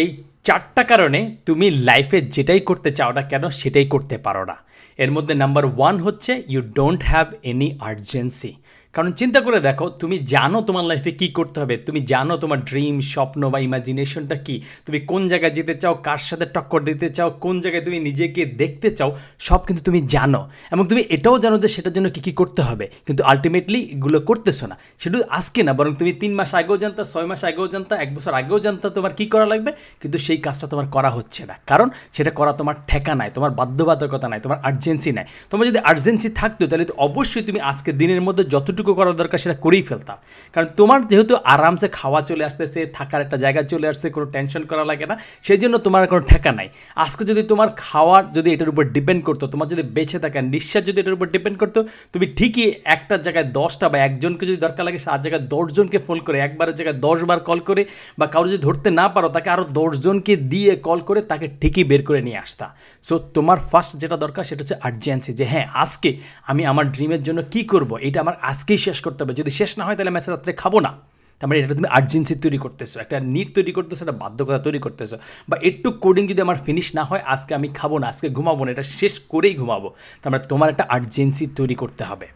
এই চারটা কারণে তুমি লাইফে যেটাই করতে চাও না কেন সেটাই করতে পারো না এর মধ্যে নাম্বার ওয়ান হচ্ছে you don't have any urgency কারণ চিন্তা করে দেখো তুমি জানো তোমার লাইফে কি করতে হবে তুমি জানো তোমার ড্রিম স্বপ্ন বা ইমাজিনেশনটা কি তুমি কোন জায়গায় যেতে চাও কার সাথে টক্কর দিতে চাও কোন জায়গায় তুমি নিজেকে দেখতে চাও সব কিন্তু তুমি জানো এবং তুমি এটাও জানো যে সেটার জন্য কী কী করতে হবে কিন্তু আলটিমেটলি এগুলো করতেছো না শুধু আজকে না বরং তুমি তিন মাস আগেও জানতা ছয় মাস আগেও জানতা এক বছর আগেও জানতা তোমার কী করা লাগবে কিন্তু সেই কাজটা তোমার করা হচ্ছে না কারণ সেটা করা তোমার ঠেকা নাই তোমার বাধ্যবাধকতা নাই তোমার আর্জেন্সি নাই তোমার যদি আর্জেন্সি থাকতো তাহলে অবশ্যই তুমি আজকে দিনের মধ্যে যতটুকু যতটুকু করার দরকার সেটা করেই ফেলতাম কারণ তোমার যেহেতু আরামসে খাওয়া চলে আসতেছে থাকার একটা জায়গা চলে আসছে কোনো টেনশন করা লাগে না সেই জন্য তোমার কোনো ঠেকা নাই আজকে যদি তোমার খাওয়া যদি এটার উপর ডিপেন্ড করতো তোমার যদি বেঁচে থাকে নিঃশ্বাস যদি এটার উপর ডিপেন্ড করতো তুমি ঠিকই একটা জায়গায় দশটা বা একজনকে যদি দরকার লাগে সে আর জায়গায় দশজনকে ফোন করে একবারের জায়গায় দশবার কল করে বা কারো যদি ধরতে না পারো তাকে আরও দশজনকে দিয়ে কল করে তাকে ঠিকই বের করে নিয়ে আসতা সো তোমার ফার্স্ট যেটা দরকার সেটা হচ্ছে আর্জেন্সি যে হ্যাঁ আজকে আমি আমার ড্রিমের জন্য কি করব এটা আমার আজ আজকেই শেষ করতে হবে যদি শেষ না হয় তাহলে ম্যাচে রাত্রে খাবো না তার মানে এটা তুমি আর্জেন্সি তৈরি করতেছো একটা নিট তৈরি করতেছো একটা বাধ্যকতা তৈরি করতেছো বা একটু কোডিং যদি আমার ফিনিশ না হয় আজকে আমি খাবো না আজকে ঘুমাবো না এটা শেষ করেই ঘুমাবো তার মানে তোমার একটা আর্জেন্সি তৈরি করতে হবে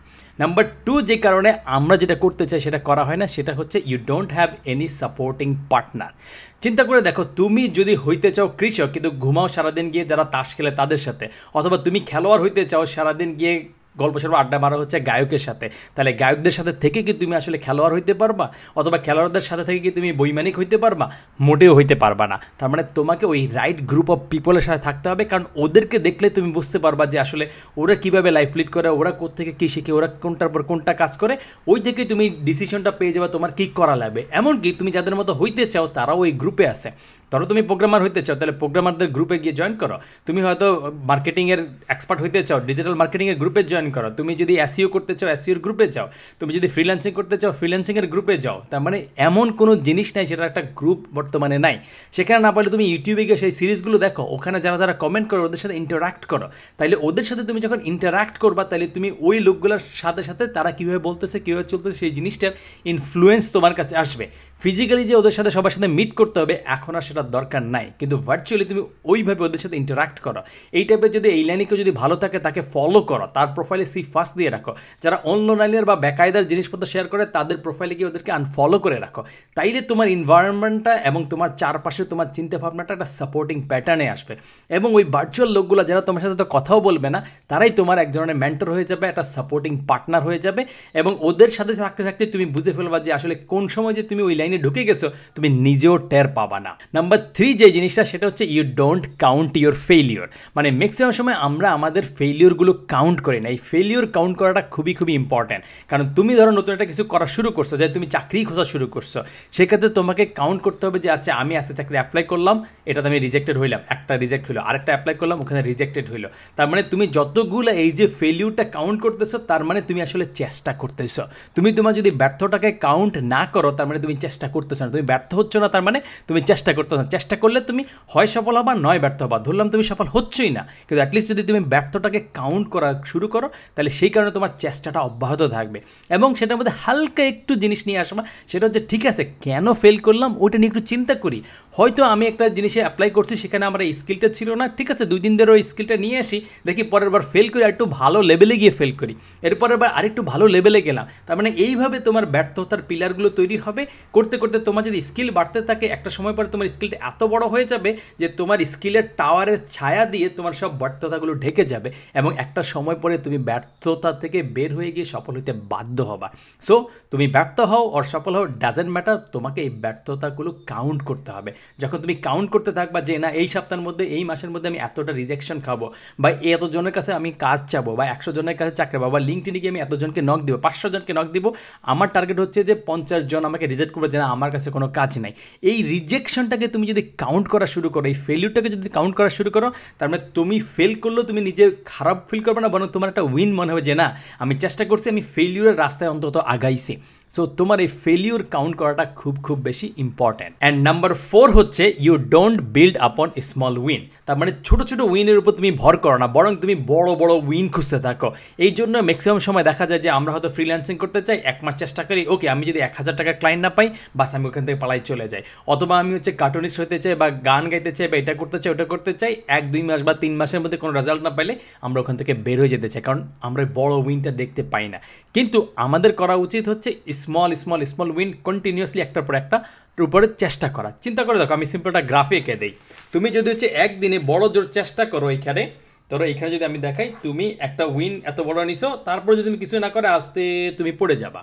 নাম্বার টু যে কারণে আমরা যেটা করতে চাই সেটা করা হয় না সেটা হচ্ছে you don't have any supporting partner চিন্তা করে দেখো তুমি যদি হইতে চাও কৃষক কিন্তু ঘুমাও সারাদিন গিয়ে যারা তাস খেলে তাদের সাথে অথবা তুমি খেলোয়াড় হইতে চাও সারাদিন গিয়ে গল্প সর্ব আড্ডা মারা হচ্ছে গায়কের সাথে তাহলে গায়কদের সাথে থেকে কি তুমি আসলে খেলোয়াড় হইতে পারবা অথবা খেলোয়াড়দের সাথে থেকে কি তুমি বৈমানিক হইতে পারবা মোটেও হইতে পারবা না তার মানে তোমাকে ওই রাইট গ্রুপ অফ পিপলের সাথে থাকতে হবে কারণ ওদেরকে দেখলে তুমি বুঝতে পারবা যে আসলে ওরা কীভাবে লাইফ লিড করে ওরা কোথেকে কী শিখে ওরা কোনটার পর কোনটা কাজ করে ওই থেকে তুমি ডিসিশনটা পেয়ে যাবে তোমার কী করা লাগবে এমনকি তুমি যাদের মতো হইতে চাও তারাও ওই গ্রুপে আছে ধরো তুমি প্রোগ্রামার হইতে চাও তাহলে প্রোগ্রামারদের গ্রুপে গিয়ে জয়েন করো তুমি হয়তো মার্কেটিংয়ের এক্সপার্ট হইতে চাও ডিজিটাল মার্কেটিংয়ের গ্রুপে জয়েন করো তুমি যদি এসিও e করতে চাও e এসিওর গ্রুপে যাও তুমি যদি ফ্রিল্যান্সিং করতে চাও ফ্রিল্যান্সিংয়ের গ্রুপে যাও তার মানে এমন কোনো জিনিস নাই সেটা একটা গ্রুপ বর্তমানে নাই সেখানে না পারলে তুমি ইউটিউবে গিয়ে সেই সিরিজগুলো দেখো ওখানে যারা যারা কমেন্ট করো ওদের সাথে ইন্টারাক্ট করো তাহলে ওদের সাথে তুমি যখন ইন্টারাক্ট করবা তাহলে তুমি ওই লোকগুলোর সাথে সাথে তারা কীভাবে বলতেছে কীভাবে চলতেছে সেই জিনিসটার ইনফ্লুয়েন্স তোমার কাছে আসবে ফিজিক্যালি যে ওদের সাথে সবার সাথে মিট করতে হবে এখন আর সেটা দরকার নাই কিন্তু ভার্চুয়ালি তুমি ওইভাবে ওদের সাথে ইন্টারাক্ট করো এই টাইপের যদি এই লাইনে কেউ যদি ভালো থাকে তাকে ফলো করো তার প্রোফাইলে সি ফার্স্ট দিয়ে রাখো যারা অন্য লাইনের বা বেকায়দার জিনিসপত্র শেয়ার করে তাদের প্রোফাইলে গিয়ে ওদেরকে আনফলো করে রাখো তাইলে তোমার ইনভায়রনমেন্টটা এবং তোমার চারপাশে তোমার চিন্তাভাবনাটা একটা সাপোর্টিং প্যাটার্নে আসবে এবং ওই ভার্চুয়াল লোকগুলো যারা তোমার সাথে তো কথাও বলবে না তারাই তোমার এক ধরনের মেন্টর হয়ে যাবে একটা সাপোর্টিং পার্টনার হয়ে যাবে এবং ওদের সাথে থাকতে থাকতে তুমি বুঝে ফেলবা যে আসলে কোন সময় যে তুমি ওই লাইন লাইনে ঢুকে গেছো তুমি নিজেও টের পাবা না নাম্বার থ্রি যে জিনিসটা সেটা হচ্ছে you don't count your failure মানে ম্যাক্সিমাম সময় আমরা আমাদের ফেইলিওরগুলো কাউন্ট করি না এই ফেইলিওর কাউন্ট করাটা খুবই খুবই ইম্পর্ট্যান্ট কারণ তুমি ধরো নতুন একটা কিছু করা শুরু করছো যে তুমি চাকরি খোঁজা শুরু করছো সেক্ষেত্রে তোমাকে কাউন্ট করতে হবে যে আচ্ছা আমি আজকে চাকরি অ্যাপ্লাই করলাম এটাতে আমি রিজেক্টেড হইলাম একটা রিজেক্ট হইলো আরেকটা অ্যাপ্লাই করলাম ওখানে রিজেক্টেড হইলো তার মানে তুমি যতগুলো এই যে ফেলিউরটা কাউন্ট করতেছো তার মানে তুমি আসলে চেষ্টা করতেছো তুমি তোমার যদি ব্যর্থটাকে কাউন্ট না করো তার মানে তুমি চেষ্টা চেষ্টা করতেছ না তুমি ব্যর্থ হচ্ছ না তার মানে তুমি চেষ্টা করতেছ না চেষ্টা করলে তুমি হয় সফল হবা নয় ব্যর্থ হবা ধরলাম তুমি সফল হচ্ছই না কিন্তু অ্যাটলিস্ট যদি তুমি ব্যর্থটাকে কাউন্ট করা শুরু করো তাহলে সেই কারণে তোমার চেষ্টাটা অব্যাহত থাকবে এবং সেটার মধ্যে হালকা একটু জিনিস নিয়ে আসবা সেটা হচ্ছে ঠিক আছে কেন ফেল করলাম ওইটা নিয়ে একটু চিন্তা করি হয়তো আমি একটা জিনিসে অ্যাপ্লাই করছি সেখানে আমার এই স্কিলটা ছিল না ঠিক আছে দুই দিন ধরে ওই স্কিলটা নিয়ে আসি দেখি পরের বার ফেল করি একটু ভালো লেভেলে গিয়ে ফেল করি এরপরের বার আরেকটু ভালো লেভেলে গেলাম তার মানে এইভাবে তোমার ব্যর্থতার পিলারগুলো তৈরি হবে করতে করতে তোমার যদি স্কিল বাড়তে থাকে একটা সময় পরে তোমার স্কিলটা এত বড় হয়ে যাবে যে তোমার স্কিলের টাওয়ারের ছায়া দিয়ে তোমার সব ব্যর্থতাগুলো ঢেকে যাবে এবং একটা সময় পরে তুমি ব্যর্থতা থেকে বের হয়ে গিয়ে সফল হইতে বাধ্য হবা সো তুমি ব্যর্থ হও অর সফল হও ডাজেন্ট ম্যাটার তোমাকে এই ব্যর্থতাগুলো কাউন্ট করতে হবে যখন তুমি কাউন্ট করতে থাকবা যে না এই সপ্তাহের মধ্যে এই মাসের মধ্যে আমি এতটা রিজেকশন খাবো বা এতজনের কাছে আমি কাজ চাবো বা একশো জনের কাছে চাকরি পাবো বা লিঙ্কটিনে গিয়ে আমি এতজনকে নক দেবো পাঁচশো জনকে নক দেবো আমার টার্গেট হচ্ছে যে পঞ্চাশ জন আমাকে রিজেক্ট করবে যে না আমার কাছে কোনো কাজ নাই এই রিজেকশনটাকে তুমি যদি কাউন্ট করা শুরু করো এই ফেলিউরটাকে যদি কাউন্ট করা শুরু করো তার মানে তুমি ফেল করলেও তুমি নিজে খারাপ ফিল করবে না বরং তোমার একটা উইন মনে হবে যে না আমি চেষ্টা করছি আমি ফেলিউরের রাস্তায় অন্তত আগাইছি সো তোমার এই ফেলিওর কাউন্ট করাটা খুব খুব বেশি ইম্পর্ট্যান্ট অ্যান্ড নাম্বার ফোর হচ্ছে you don't build upon small win তার মানে ছোটো ছোটো উইনের উপর তুমি ভর করো না বরং তুমি বড় বড় উইন খুঁজতে থাকো এই জন্য ম্যাক্সিমাম সময় দেখা যায় যে আমরা হয়তো ফ্রিল্যান্সিং করতে চাই এক মাস চেষ্টা করি ওকে আমি যদি এক হাজার টাকা ক্লায়েন্ট না পাই বাস আমি ওখান থেকে পালাই চলে যাই অথবা আমি হচ্ছে কার্টুনিস্ট হতে চাই বা গান গাইতে চাই বা এটা করতে চাই ওটা করতে চাই এক দুই মাস বা তিন মাসের মধ্যে কোনো রেজাল্ট না পাইলে আমরা ওখান থেকে বের হয়ে যেতে চাই কারণ আমরা বড় উইনটা দেখতে পাই না কিন্তু আমাদের করা উচিত হচ্ছে small small small win continuously একটার পর একটা উপরে চেষ্টা করা চিন্তা করে দেখো আমি সিম্পলটা গ্রাফে এঁকে দেই তুমি যদি হচ্ছে একদিনে বড় জোর চেষ্টা করো এখানে ধরো এখানে যদি আমি দেখাই তুমি একটা উইন এত বড় নিছো তারপর যদি তুমি কিছু না করে আসতে তুমি পড়ে যাবা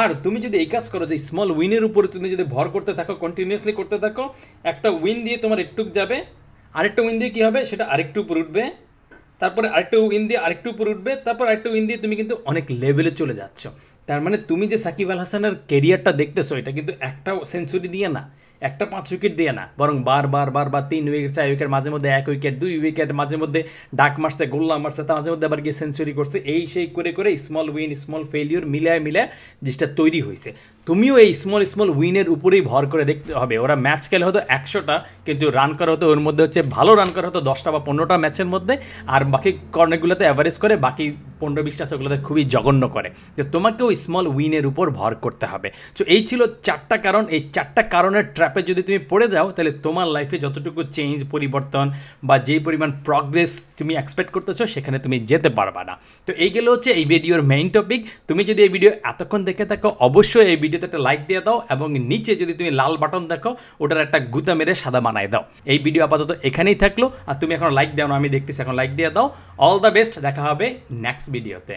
আর তুমি যদি এই কাজ করো যে স্মল উইনের উপরে তুমি যদি ভর করতে থাকো কন্টিনিউসলি করতে থাকো একটা উইন দিয়ে তোমার একটুক যাবে আরেকটা উইন দিয়ে কী হবে সেটা আরেকটু উপরে উঠবে তারপরে আরেকটা উইন দিয়ে আরেকটু উপরে উঠবে তারপর আরেকটা উইন দিয়ে তুমি কিন্তু অনেক লেভেলে চলে যাচ্ছ তার মানে তুমি যে সাকিব আল হাসানের কেরিয়ারটা দেখতেছো এটা কিন্তু একটা সেঞ্চুরি দিয়ে না একটা পাঁচ উইকেট দিয়ে না বরং বার বার বার বার তিন উইকেট চার উইকেট মাঝে মধ্যে এক উইকেট দুই উইকেট মাঝে মধ্যে ডাক মারছে গোল্লা মারছে তার মাঝে মধ্যে আবার গিয়ে সেঞ্চুরি করছে এই সেই করে করে স্মল উইন স্মল ফেলিওর মিলায় মিলায় জিনিসটা তৈরি হয়েছে তুমিও এই স্মল স্মল উইনের উপরেই ভর করে দেখতে হবে ওরা ম্যাচ খেলে হতো একশোটা কিন্তু রান করা হতো ওর মধ্যে হচ্ছে ভালো রান করা হতো দশটা বা পনেরোটা ম্যাচের মধ্যে আর বাকি কর্নারগুলোতে অ্যাভারেজ করে বাকি পনেরো বিশটা ওগুলোতে খুবই জঘন্য করে যে তোমাকেও স্মল উইনের উপর ভর করতে হবে তো এই ছিল চারটা কারণ এই চারটা কারণের ট্র্যাপে যদি তুমি পড়ে দাও তাহলে তোমার লাইফে যতটুকু চেঞ্জ পরিবর্তন বা যেই পরিমাণ প্রগ্রেস তুমি এক্সপেক্ট করতেছো সেখানে তুমি যেতে পারবা না তো এই গেলো হচ্ছে এই ভিডিওর মেইন টপিক তুমি যদি এই ভিডিও এতক্ষণ দেখে থাকো অবশ্যই এই ভিডিওতে একটা লাইক দিয়ে দাও এবং নিচে যদি তুমি লাল বাটন দেখো ওটার একটা গুতা মেরে সাদা বানায় দাও এই ভিডিও আপাতত এখানেই থাকলো আর তুমি এখন লাইক দাও না আমি দেখতেছি এখন লাইক দিয়ে দাও অল দ্য বেস্ট দেখা হবে নেক্সট next videote.